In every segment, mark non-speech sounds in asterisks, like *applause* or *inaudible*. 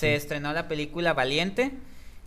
se estrenó la película Valiente.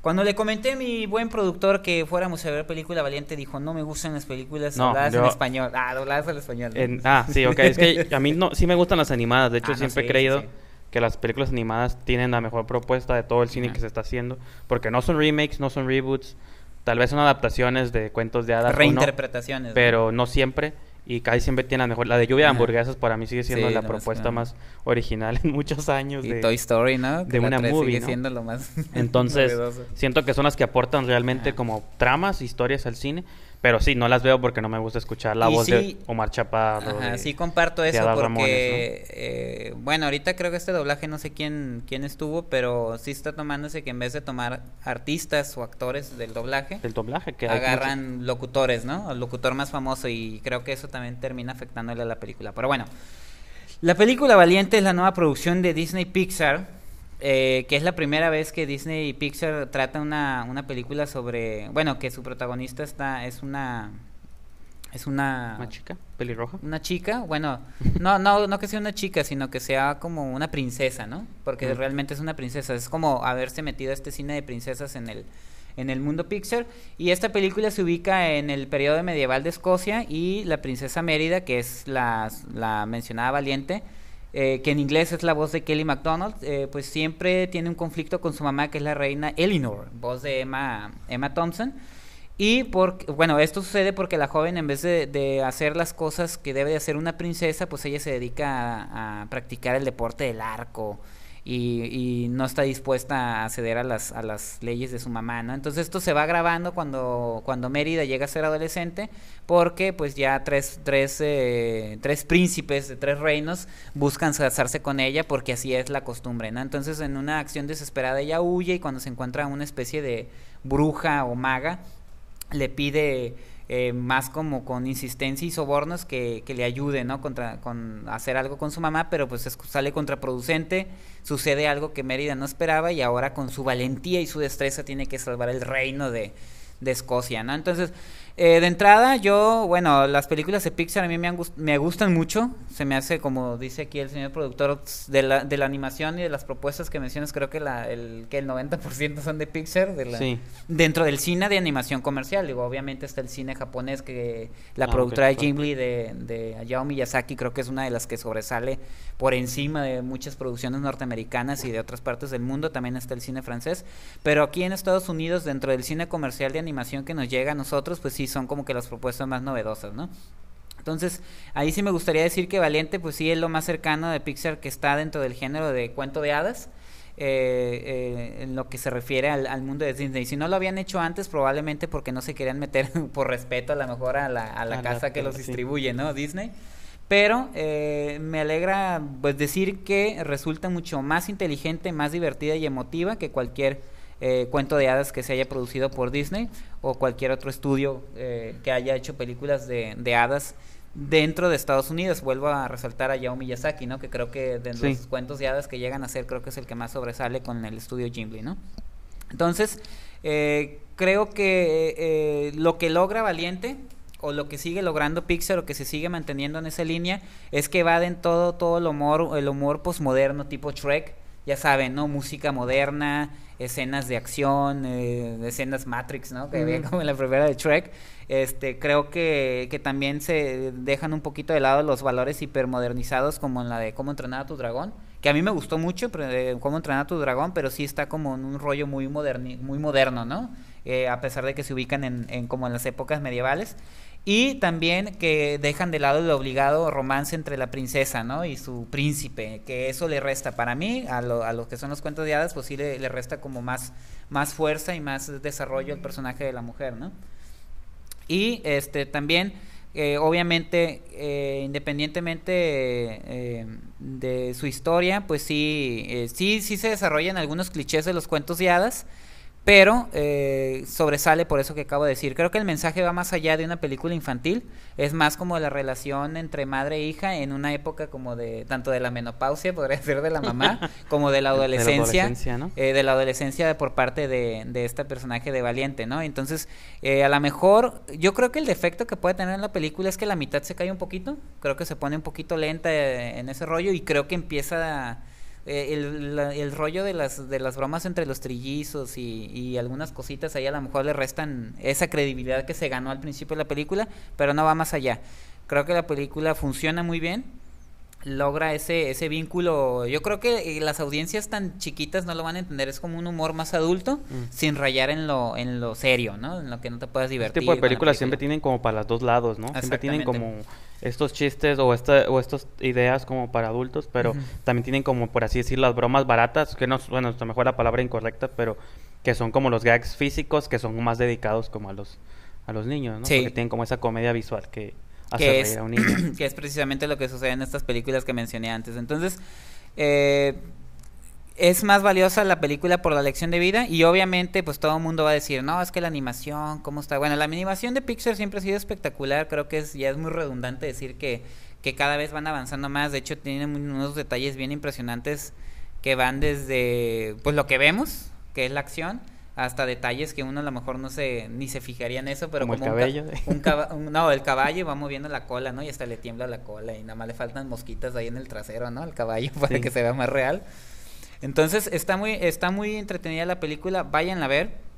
Cuando le comenté a mi buen productor que fuéramos a ver película valiente, dijo, no me gustan las películas dobladas en español. Ah, dobladas al español. ah, sí, ok. es que *laughs* a mí no, sí me gustan las animadas. De hecho, ah, siempre he creído que las películas animadas tienen la mejor propuesta de todo el cine que se está haciendo. Porque no son remakes, no son reboots. Tal vez son adaptaciones de cuentos de hadas. Reinterpretaciones. pero no siempre y casi siempre tiene la mejor. La de lluvia de hamburguesas para mí sigue siendo la propuesta más, original en muchos años. de, Toy Story, ¿no? una movie. Sigue siendo lo más. *laughs* Entonces, siento que son las que aportan realmente como tramas, historias al cine. Pero sí, no las veo porque no me gusta escuchar la voz de Omar Chaparro. sí comparto eso porque, eh, bueno, ahorita creo que este doblaje no sé quién, quién estuvo, pero sí está tomándose que en vez de tomar artistas o actores del doblaje, del doblaje que agarran locutores, ¿no? El locutor más famoso y creo que eso también termina afectándole a la película. Pero bueno, la película Valiente es la nueva producción de Disney Pixar eh, que es la primera vez que Disney y Pixar trata una, película sobre, bueno, que su protagonista está es una es una chica pelirroja una chica bueno no no no que sea una chica sino que sea como una princesa no porque realmente es una princesa es como haberse metido a este cine de princesas en el en el mundo Pixar y esta película se ubica en el periodo medieval de Escocia y la princesa Mérida que es la, la mencionada valiente eh, que en inglés es la voz de Kelly MacDonald, eh, pues siempre tiene un conflicto con su mamá, que es la reina Eleanor, voz de Emma, Emma Thompson. Y por, bueno, esto sucede porque la joven en vez de, hacer las cosas que debe de hacer una princesa, pues ella se dedica a practicar el deporte del arco, y, no está dispuesta a ceder a las, a las leyes de su mamá, ¿no? Entonces esto se va grabando cuando, cuando Mérida llega a ser adolescente porque pues ya tres, tres, eh, tres príncipes de tres reinos buscan casarse con ella porque así es la costumbre, ¿no? Entonces en una acción desesperada ella huye y cuando se encuentra una especie de bruja o maga le pide eh, más como con insistencia y sobornos que, le ayude, ¿no? Contra, con hacer algo con su mamá, pero pues sale contraproducente, sucede algo que Mérida no esperaba y ahora con su valentía y su destreza tiene que salvar el reino de, de Escocia, ¿no? Entonces, eh, de entrada, yo, bueno, las películas de Pixar a mí me, gustan mucho. Se me hace, como dice aquí el señor productor, de la, animación y de las propuestas que mencionas, creo que, el, 90% son de Pixar. De Dentro del cine de animación comercial. Digo, obviamente está el cine japonés, que la ah, productora de Ghibli de, de Hayao Miyazaki creo que es una de las que sobresale por encima de muchas producciones norteamericanas y de otras partes del mundo. También está el cine francés. Pero aquí en Estados Unidos, dentro del cine comercial de animación que nos llega a nosotros, pues sí y son como que las propuestas más novedosas, ¿no? Entonces, ahí sí me gustaría decir que Valiente, pues sí es lo más cercano de Pixar que está dentro del género de cuento de hadas. Eh, eh, en lo que se refiere al, mundo de Disney. Si no lo habían hecho antes, probablemente porque no se querían meter *laughs* por respeto a lo mejor a la, casa que los distribuye, ¿no? Disney. Pero eh, me alegra pues decir que resulta mucho más inteligente, más divertida y emotiva que cualquier eh, cuento de hadas que se haya producido por Disney o cualquier otro estudio eh, que haya hecho películas de, hadas dentro de Estados Unidos. Vuelvo a resaltar a Yao Miyazaki, ¿no? Que creo que de los cuentos de hadas que llegan a ser, creo que es el que más sobresale con el estudio Ghibli, ¿no? Entonces, eh, creo que lo que logra Valiente o lo que sigue logrando Pixar o que se sigue manteniendo en esa línea es que de todo todo el humor el humor posmoderno tipo Shrek ya saben, ¿no? Música moderna, escenas de acción, eh, escenas Matrix, ¿no? Que había como en la primera de Trek. Este, creo que, también se dejan un poquito de lado los valores hipermodernizados como en la de Cómo entrenar a tu dragón, que a mí me gustó mucho, pero, eh, Cómo entrenar a tu dragón, pero sí está como en un rollo muy, muy moderno, ¿no? Eh, a pesar de que se ubican en, en como en las épocas medievales. Y también que dejan de lado el obligado romance entre la princesa, ¿no? Y su príncipe, que eso le resta, para mí, a, lo, los que son los cuentos de hadas, pues sí le, resta como más, más fuerza y más desarrollo al personaje de la mujer, ¿no? Y este también, eh, obviamente, eh, independientemente eh, de su historia, pues sí, sí, sí se desarrollan algunos clichés de los cuentos de hadas, pero eh, sobresale por eso que acabo de decir. Creo que el mensaje va más allá de una película infantil, es más como la relación entre madre e hija en una época como de tanto de la menopausia, *laughs* podría ser de la mamá, *laughs* como de la adolescencia, de la adolescencia, eh, de la adolescencia por parte de, este personaje de Valiente, ¿no? Entonces, eh, a lo mejor, yo creo que el defecto que puede tener en la película es que la mitad se cae un poquito, creo que se pone un poquito lenta en ese rollo y creo que empieza... A, eh, el, rollo de las, de las bromas entre los trillizos y, y, algunas cositas ahí a lo mejor le restan esa credibilidad que se ganó al principio de la película, pero no va más allá. Creo que la película funciona muy bien logra ese, ese vínculo. Yo creo que eh, las audiencias tan chiquitas no lo van a entender. Es como un humor más adulto, mm. sin rayar en lo, en lo serio, ¿no? En lo que no te puedas divertir. Este tipo de películas siempre tienen como para los dos lados, ¿no? Siempre tienen como estos chistes o, esta, o estas ideas como para adultos, pero también tienen como, por así decir, las bromas baratas, que no, bueno, a mejor la palabra incorrecta, pero que son como los gags físicos que son más dedicados como a los, a los niños, ¿no? Porque tienen como esa comedia visual que *clears throat* que es, precisamente lo que sucede en estas películas que mencioné antes. Entonces, eh, es más valiosa la película por la lección de vida y obviamente pues todo el mundo va a decir, no, es que la animación, ¿cómo está? Bueno, la animación de Pixar siempre ha sido espectacular, creo que es, ya es muy redundante decir que, que cada vez van avanzando más, de hecho tienen unos detalles bien impresionantes que van desde pues lo que vemos, que es la acción, hasta detalles que uno a lo mejor no se ni se fijaría en eso, pero como, el cabello. ¿eh? *laughs* Un no, el caballo va moviendo la cola, ¿no? Y hasta le tiembla la cola y nada más le faltan mosquitas ahí en el trasero, ¿no? Al caballo *laughs* para que se vea más real. Entonces está muy está muy entretenida la película, vayan a ver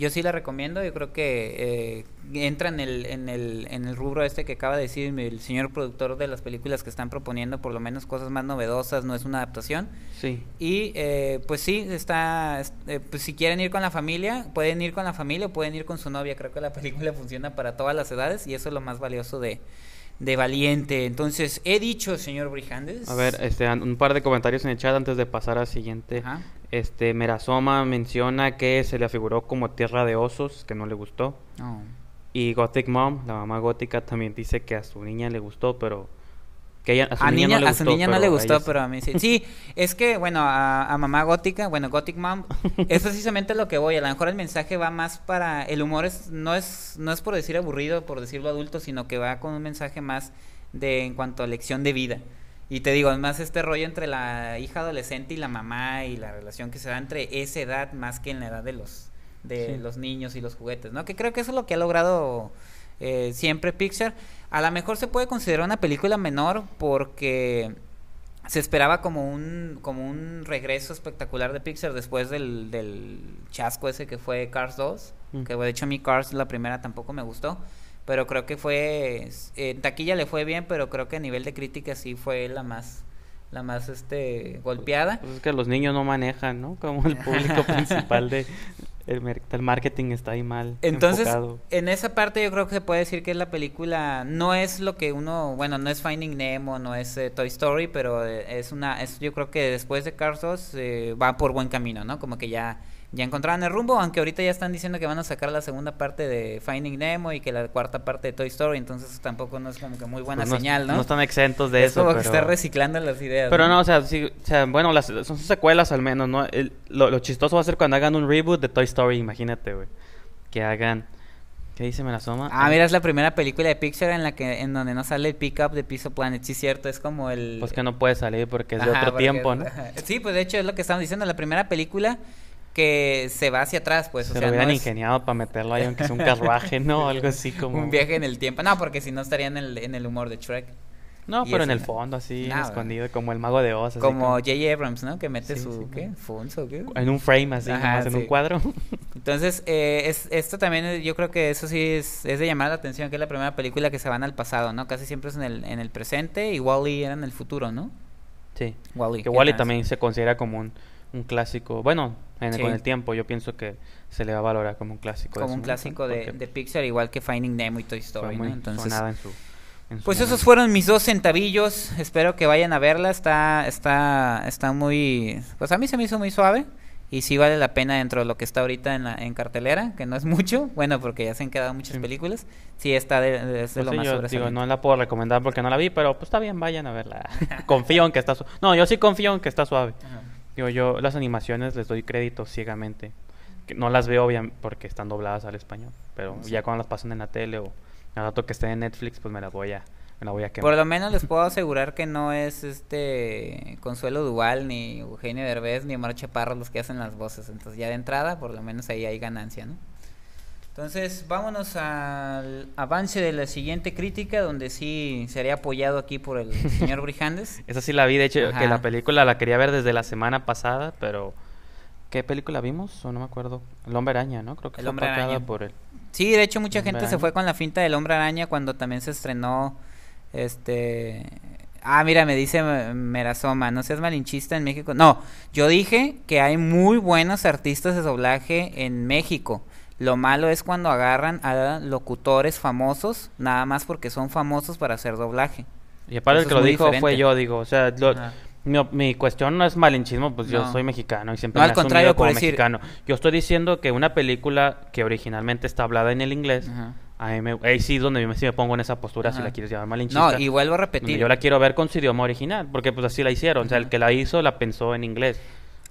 yo sí la recomiendo, yo creo que eh, entra en el, en, el, en el rubro este que acaba de decir el señor productor de las películas que están proponiendo por lo menos cosas más novedosas, no es una adaptación. Sí. Y eh, pues sí, está, eh, pues si quieren ir con la familia, pueden ir con la familia o pueden ir con su novia, creo que la *laughs* película funciona para todas las edades y eso es lo más valioso de de valiente. Entonces, he dicho, señor Brijandes. A ver, este, un par de comentarios en el chat antes de pasar al siguiente. Este, Merasoma menciona que se le afiguró como tierra de osos, que no le gustó. Oh. Y Gothic Mom, la mamá gótica, también dice que a su niña le gustó, pero a su niña, no le gustó. pero a mí sí. Sí, es que, bueno, a, mamá gótica, bueno, Gothic Mom, *laughs* es precisamente lo que voy. A lo mejor el mensaje va más para. El humor es, no, es, no es por decir aburrido, por decirlo adulto, sino que va con un mensaje más de en cuanto a lección de vida. Y te digo, además este rollo entre la hija adolescente y la mamá y la relación que se da entre esa edad más que en la edad de los de los niños y los juguetes, ¿no? Que creo que eso es lo que ha logrado eh, siempre Pixar. A lo mejor se puede considerar una película menor porque se esperaba como un, como un regreso espectacular de Pixar después del, del chasco ese que fue Cars 2. Mm. Que de hecho a Cars la primera tampoco me gustó. Pero creo que fue... Eh, taquilla le fue bien, pero creo que a nivel de crítica sí fue la más la más este golpeada. Pues es que los niños no manejan, ¿no? Como el *laughs* público principal de el, marketing está ahí mal. Entonces, en esa parte yo creo que se puede decir que la película no es lo que uno, bueno, no es Finding Nemo, no es eh, Toy Story, pero eh, es una, es, yo creo que después de Carlos eh, va por buen camino, ¿no? Como que ya ya encontraban el rumbo, aunque ahorita ya están diciendo que van a sacar la segunda parte de Finding Nemo y que la cuarta parte de Toy Story, entonces tampoco no es como que muy buena pues señal, ¿no? No están exentos de es eso. Como que están reciclando las ideas. Pero no, o, sea, bueno, las, son sus secuelas al menos, ¿no? lo, chistoso va a ser cuando hagan un reboot de Toy Story, imagínate, güey. Que hagan... ¿Qué dice? Me la asoma. Ah, mira, es la primera película de Pixar en la que en donde no sale el pick-up de Piso Planet. Sí, cierto, es como el. Pues que no puede salir porque es de otro tiempo, ¿no? Sí, pues de hecho es lo que estamos diciendo. La primera película que se va hacia atrás, pues. Se lo hubieran ingeniado para meterlo ahí, aunque sea un carruaje, ¿no? *laughs* Algo así como. Un viaje en el tiempo. No, porque si no estaría en el, en el humor de Shrek. No, pero en el fondo, así, escondido, como el mago de Oz. como J. Abrams, ¿no? Que mete su, ¿qué? ¿qué? En un frame, así, en un cuadro. *laughs* Entonces, eh, es, esto también, eh, yo creo que eso sí es, es, de llamar la atención, que es la primera película que se van al pasado, ¿no? Casi siempre es en el, en el presente y Wally era en el futuro, ¿no? Sí. Wally. que Wally también se considera como un un clásico. Bueno, en, con el tiempo yo pienso que se le va a valorar como un clásico. Como un clásico de, Pixar, igual que Finding Nemo y Toy Story. pues esos fueron mis dos centavillos. Espero que vayan a verla. Está, está, está muy. Pues a mí se me hizo muy suave. Y sí vale la pena dentro de lo que está ahorita en, la, en cartelera, que no es *laughs* mucho, bueno, porque ya se han quedado muchas películas. Sí, está de, pues lo más digo, No la puedo recomendar porque no la vi, pero pues está bien, vayan a verla. *laughs* confío en que está suave. No, yo sí confío en que está suave yo las animaciones les doy crédito ciegamente. Que no las veo obviamente porque están dobladas al español, pero ya cuando las pasan en la tele o al rato que esté en Netflix, pues me las voy a me la voy a quemar. Por lo menos les puedo asegurar que no es este Consuelo Dual, ni Eugenio Derbez ni Omar Chaparro los que hacen las voces, entonces ya de entrada por lo menos ahí hay ganancia, ¿no? Entonces, vámonos al avance de la siguiente crítica, donde sí sería apoyado aquí por el *laughs* señor Brijandes. Esa sí la vi, de hecho, que la película la quería ver desde la semana pasada, pero ¿qué película vimos? O no me acuerdo. El Hombre Araña, ¿no? Creo que fue hombre por él. Sí, de hecho, mucha gente se fue con la finta del Hombre Araña cuando también se estrenó este Ah, mira, me dice Merazoma, no seas malinchista en México. No, yo dije que hay muy buenos artistas de doblaje en México. Lo malo es cuando agarran a locutores famosos, nada más porque son famosos para hacer doblaje. Y aparte el que lo dijo fue yo, digo, o sea, mi, cuestión no es malinchismo, pues yo soy mexicano y siempre no, al contrario, como decir... mexicano. Yo estoy diciendo que una película que originalmente está hablada en el inglés, ahí sí donde me, me pongo en esa postura si la quieres llamar malinchista. No, y vuelvo a repetir. Yo la quiero ver con su idioma original, porque pues así la hicieron, o sea, el que la hizo la pensó en inglés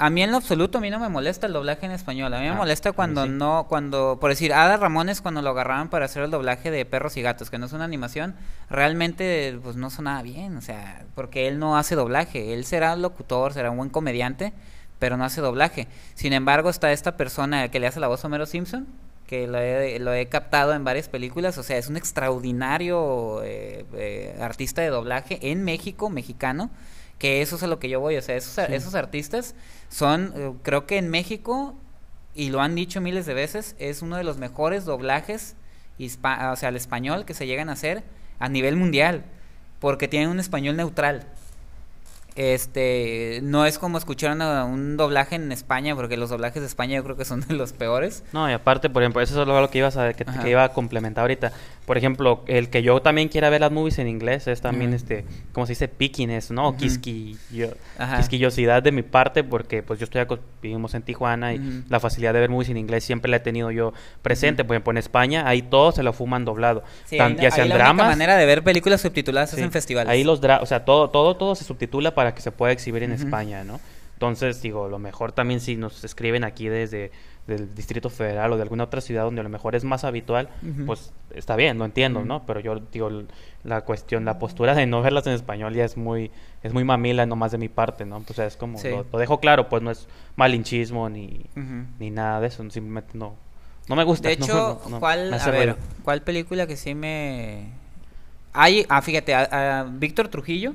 a mí en lo absoluto a mí no me molesta el doblaje en español. A mí me ah, molesta cuando no, cuando, por decir, Ada Ramones cuando lo agarraban para hacer el doblaje de Perros y Gatos, que no es una animación, realmente pues no sonaba bien, o sea, porque él no hace doblaje, él será locutor, será un buen comediante, pero no hace doblaje. Sin embargo, está esta persona que le hace la voz a Homero Simpson, que lo he, captado en varias películas, o sea, es un extraordinario eh, eh, artista de doblaje en México, mexicano que eso es a lo que yo voy, o sea, esos, esos artistas son, eh, creo que en México, y lo han dicho miles de veces, es uno de los mejores doblajes, o sea, al español que se llegan a hacer a nivel mundial, porque tienen un español neutral. Este, no es como escuchar un doblaje en España, porque los doblajes de España yo creo que son de los peores. No, y aparte, por ejemplo, eso es lo que ibas a que, iba a complementar ahorita. Por ejemplo, el que yo también quiera ver las movies en inglés es también este, como se dice, piquines, ¿no? Mm quisquillosidad de mi parte, porque pues yo estoy vivimos en Tijuana y la facilidad de ver movies en inglés siempre la he tenido yo presente. Por ejemplo, en España ahí todos se lo fuman doblado. Sí, ya ahí la Única manera de ver películas subtituladas es en festivales. Ahí los o sea, todo, todo, todo se subtitula para que se pueda exhibir en España, ¿no? Entonces, digo, lo mejor también si nos escriben aquí desde del Distrito Federal o de alguna otra ciudad donde a lo mejor es más habitual, pues está bien, lo entiendo, ¿no? Pero yo digo, la cuestión, la postura de no verlas en español ya es muy, es muy mamila nomás de mi parte, ¿no? o sea, es como, lo, dejo claro, pues no es malinchismo ni, ni nada de eso, simplemente no, no me gusta. De hecho, ¿cuál, película que sí me... Hay, ah, fíjate, a Víctor Trujillo,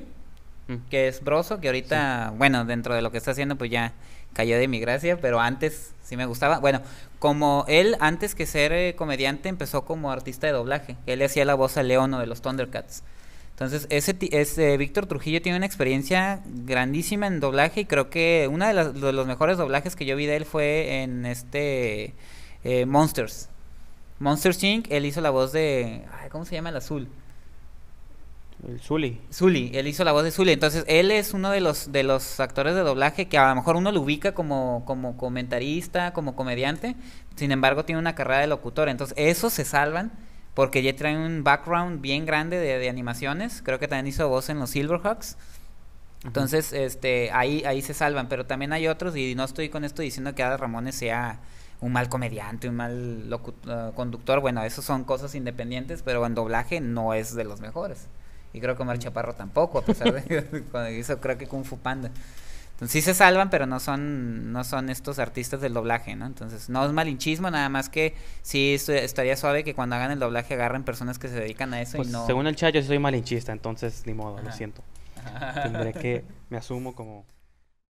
que es Broso, que ahorita, bueno, dentro de lo que está haciendo, pues ya cayó de mi gracia, pero antes sí me gustaba. Bueno, como él, antes que ser eh, comediante, empezó como artista de doblaje. Él hacía la voz a Leono de los Thundercats. Entonces, ese, ese Víctor Trujillo tiene una experiencia grandísima en doblaje y creo que uno de, los mejores doblajes que yo vi de él fue en este eh, Monsters. Monsters Inc., él hizo la voz de... ¿Cómo se llama el azul? El Zully. él hizo la voz de Zully. Entonces, él es uno de los, de los actores de doblaje que a lo mejor uno lo ubica como, comentarista, como comediante. Sin embargo, tiene una carrera de locutor. Entonces, esos se salvan porque ya traen un background bien grande de, animaciones. Creo que también hizo voz en los Silverhawks. Entonces, este, ahí, ahí se salvan. Pero también hay otros, y no estoy con esto diciendo que Ada Ramones sea un mal comediante, un mal eh, conductor. Bueno, eso son cosas independientes, pero en doblaje no es de los mejores. Y creo que Omar Chaparro tampoco, a pesar de *laughs* cuando hizo creo que Kung Fu Panda. Entonces sí se salvan, pero no son, no son estos artistas del doblaje, ¿no? Entonces no es malinchismo, nada más que sí estaría suave que cuando hagan el doblaje agarren personas que se dedican a eso y pues, no... Según el chat yo soy malinchista, entonces ni modo, lo siento. *laughs* Tendré que, me asumo como...